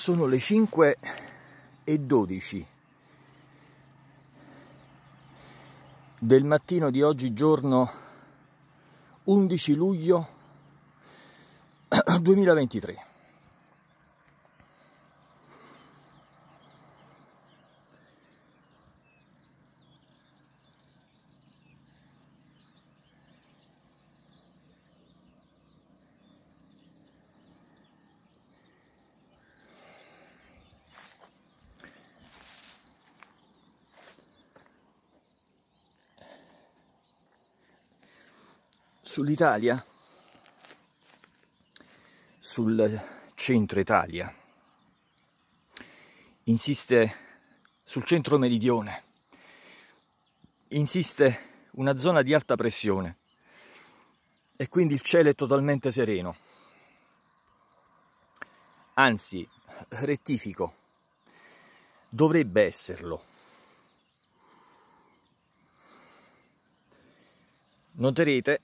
sono le 5 e 12 del mattino di oggi giorno 11 luglio 2023 sull'Italia, sul centro Italia, insiste sul centro meridione, insiste una zona di alta pressione e quindi il cielo è totalmente sereno. Anzi, rettifico, dovrebbe esserlo. Noterete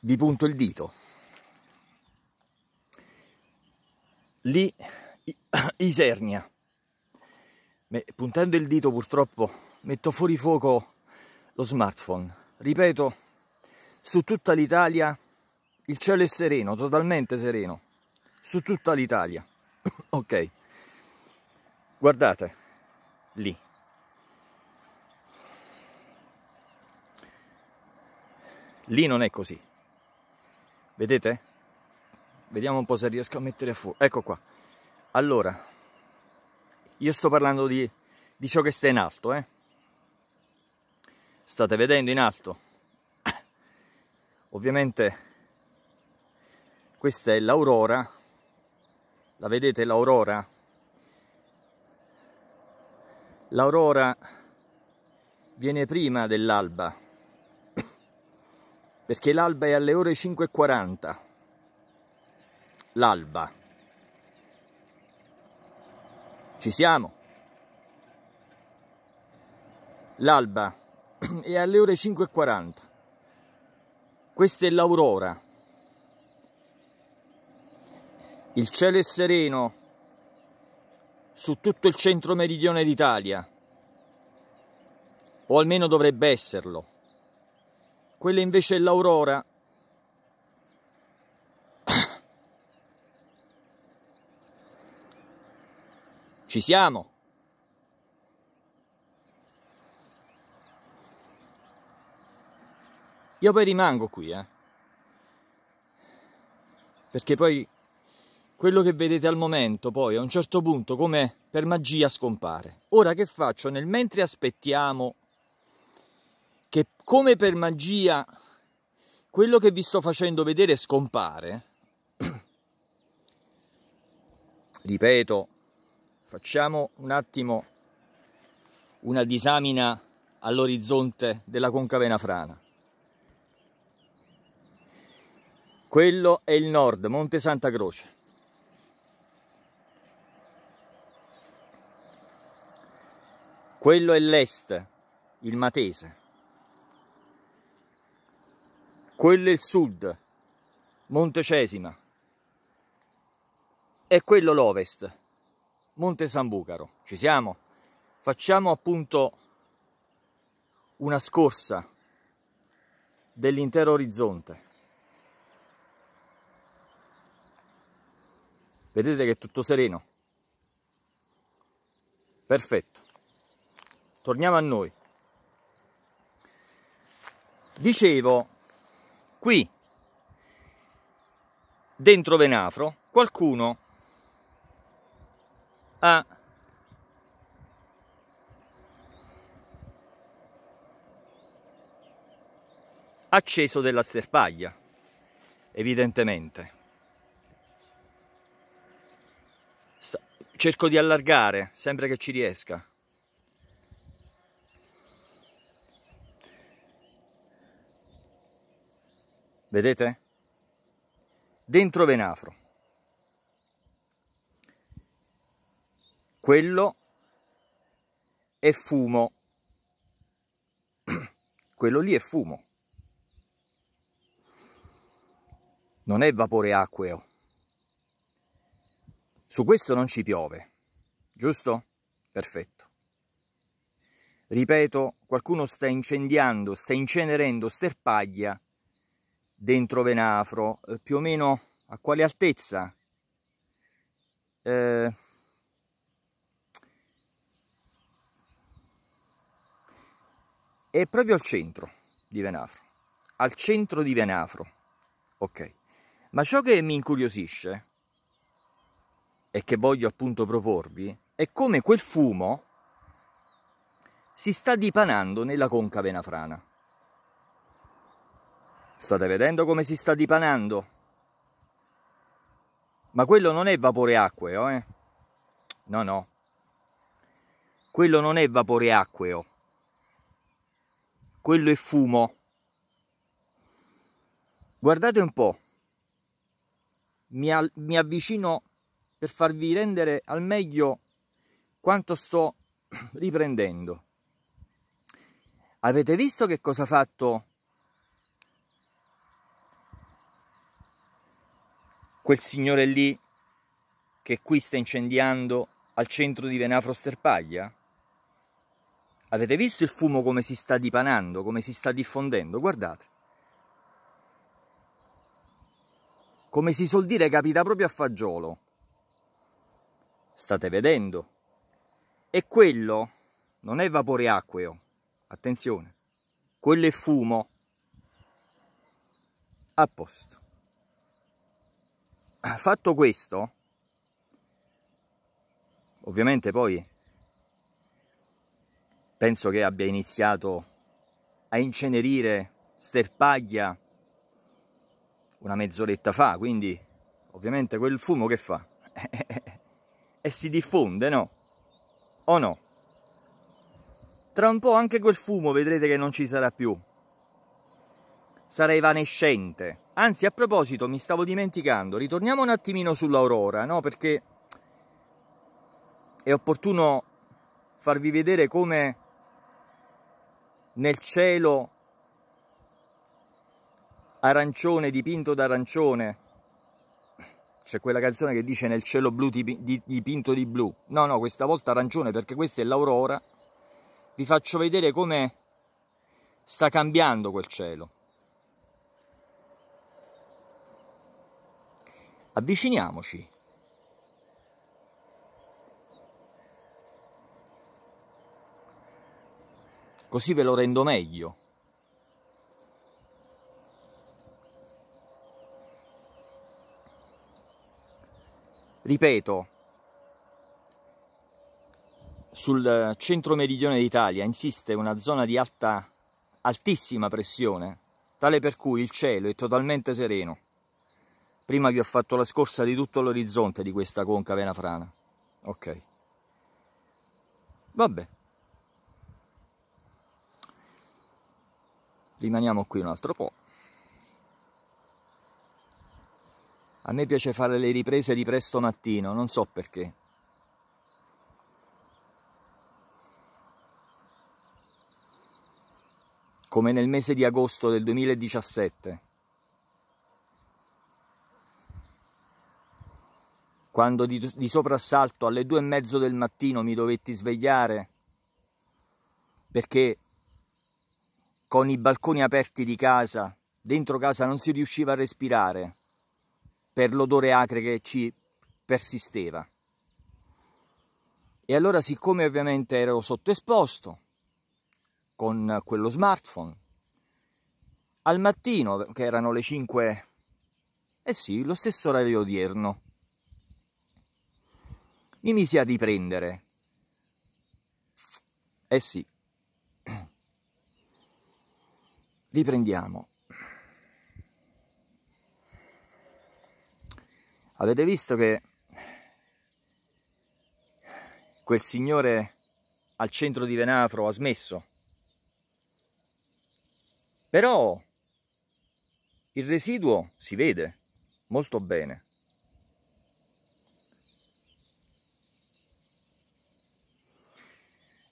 vi punto il dito. Lì Isernia. Beh, puntando il dito purtroppo metto fuori fuoco lo smartphone. Ripeto, su tutta l'Italia il cielo è sereno, totalmente sereno. Su tutta l'Italia. ok. Guardate, lì. Lì non è così. Vedete? Vediamo un po' se riesco a mettere fuori. Ecco qua. Allora, io sto parlando di, di ciò che sta in alto, eh? State vedendo in alto. Ovviamente questa è l'aurora. La vedete l'aurora? L'aurora viene prima dell'alba perché l'alba è alle ore 5.40. L'alba. Ci siamo. L'alba è alle ore 5.40. Questa è l'aurora. Il cielo è sereno su tutto il centro meridione d'Italia, o almeno dovrebbe esserlo quella invece è l'Aurora. Ci siamo. Io poi rimango qui, eh. Perché poi quello che vedete al momento, poi a un certo punto, come per magia scompare. Ora che faccio? Nel mentre aspettiamo che come per magia quello che vi sto facendo vedere scompare, ripeto, facciamo un attimo una disamina all'orizzonte della concavena frana. Quello è il nord, Monte Santa Croce. Quello è l'est, il Matese quello è il sud, Montecesima, e quello l'ovest, Monte San Bucaro. Ci siamo? Facciamo appunto una scorsa dell'intero orizzonte. Vedete che è tutto sereno. Perfetto. Torniamo a noi. Dicevo qui dentro Venafro qualcuno ha acceso della sterpaglia evidentemente cerco di allargare sempre che ci riesca Vedete? Dentro venafro. Quello è fumo. Quello lì è fumo. Non è vapore acqueo. Su questo non ci piove, giusto? Perfetto. Ripeto, qualcuno sta incendiando, sta incenerendo sterpaglia dentro Venafro, eh, più o meno a quale altezza? Eh, è proprio al centro di Venafro, al centro di Venafro, ok. Ma ciò che mi incuriosisce e che voglio appunto proporvi è come quel fumo si sta dipanando nella conca venafrana. State vedendo come si sta dipanando? Ma quello non è vapore acqueo, eh? No, no. Quello non è vapore acqueo. Quello è fumo. Guardate un po'. Mi, mi avvicino per farvi rendere al meglio quanto sto riprendendo. Avete visto che cosa ha fatto quel signore lì che qui sta incendiando al centro di Venafro Sterpaglia? Avete visto il fumo come si sta dipanando, come si sta diffondendo? Guardate. Come si suol dire capita proprio a fagiolo. State vedendo. E quello non è vapore acqueo, attenzione, quello è fumo. A posto. fatto questo, ovviamente poi penso che abbia iniziato a incenerire sterpaglia una mezz'oretta fa, quindi ovviamente quel fumo che fa? e si diffonde, no? O no? Tra un po' anche quel fumo vedrete che non ci sarà più sarà evanescente. Anzi, a proposito, mi stavo dimenticando, ritorniamo un attimino sull'aurora, no? Perché è opportuno farvi vedere come nel cielo arancione dipinto d'arancione c'è quella canzone che dice nel cielo blu dipinto di blu no no questa volta arancione perché questa è l'aurora vi faccio vedere come sta cambiando quel cielo avviciniamoci. Così ve lo rendo meglio. Ripeto, sul centro meridione d'Italia insiste una zona di alta, altissima pressione, tale per cui il cielo è totalmente sereno prima vi ho fatto la scorsa di tutto l'orizzonte di questa conca frana ok vabbè rimaniamo qui un altro po' a me piace fare le riprese di presto mattino non so perché come nel mese di agosto del 2017 quando di, di soprassalto alle due e mezzo del mattino mi dovetti svegliare perché con i balconi aperti di casa, dentro casa non si riusciva a respirare per l'odore acre che ci persisteva. E allora siccome ovviamente ero sottoesposto con quello smartphone, al mattino, che erano le 5, eh sì, lo stesso orario odierno, mi misi a riprendere. Eh sì, riprendiamo. Avete visto che quel signore al centro di Venafro ha smesso? Però il residuo si vede molto bene.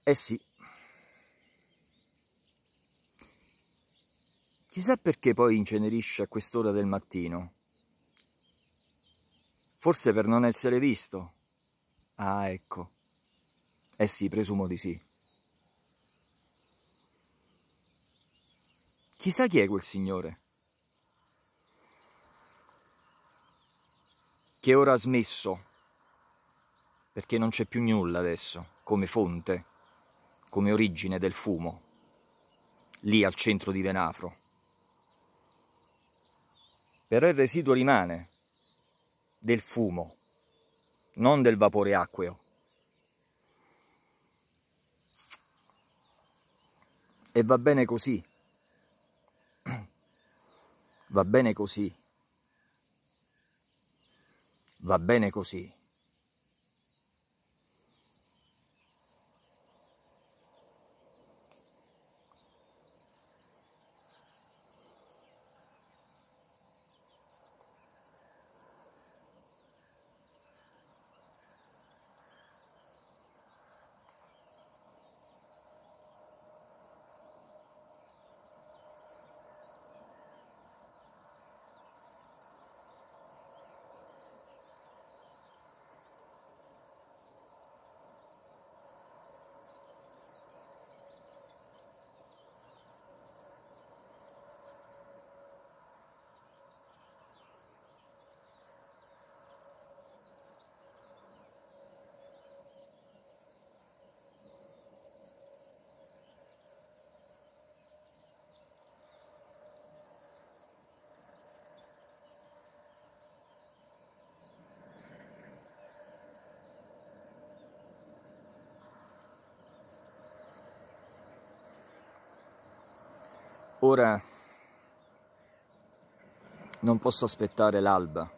Eh sì. Chissà perché poi incenerisce a quest'ora del mattino. Forse per non essere visto. Ah, ecco. Eh sì, presumo di sì. Chissà chi è quel signore. Che ora ha smesso, perché non c'è più nulla adesso, come fonte come origine del fumo, lì al centro di Venafro. Però il residuo rimane del fumo, non del vapore acqueo. E va bene così. Va bene così. Va bene così. Ora non posso aspettare l'alba,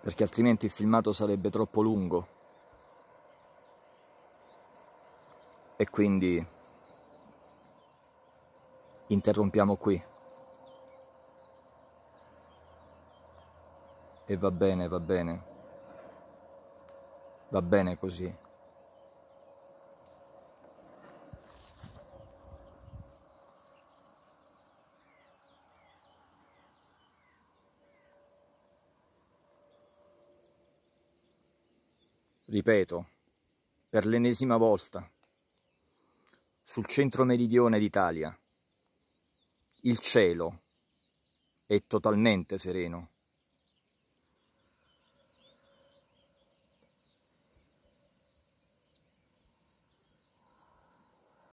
perché altrimenti il filmato sarebbe troppo lungo e quindi interrompiamo qui. E va bene, va bene, va bene così. ripeto, per l'ennesima volta, sul centro meridione d'Italia, il cielo è totalmente sereno.